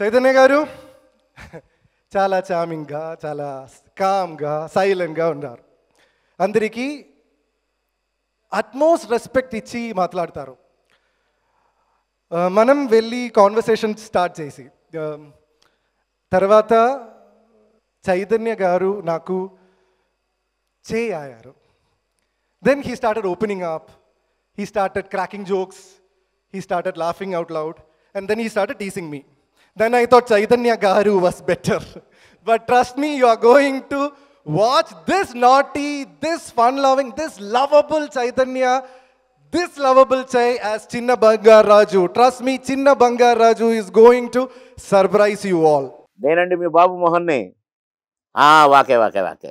చైతన్య గారు చాలా చామING గా చాలా స్కామ్ గా సైలెంట్ గా ఉన్నారు అందరికి అట్మోస్ రెస్పెక్ట్ ఇచ్చి మాట్లాడతారు మనం వెళ్ళి కాన్వర్సేషన్ స్టార్ట్ చేసి తర్వాత చైతన్య గారు నాకు చెయ్యారు then he started opening up he started cracking jokes he started laughing out loud and then he started teasing me Then I thought Chaitanya Garu was better. but trust me, you are going to watch this naughty, this fun-loving, this lovable Chaitanya, this lovable Chai as Chinna Banga Raju. Trust me, Chinna Banga Raju is going to surprise you all. nenandi నేనండి మీ బాబు aa vaake vaake vaake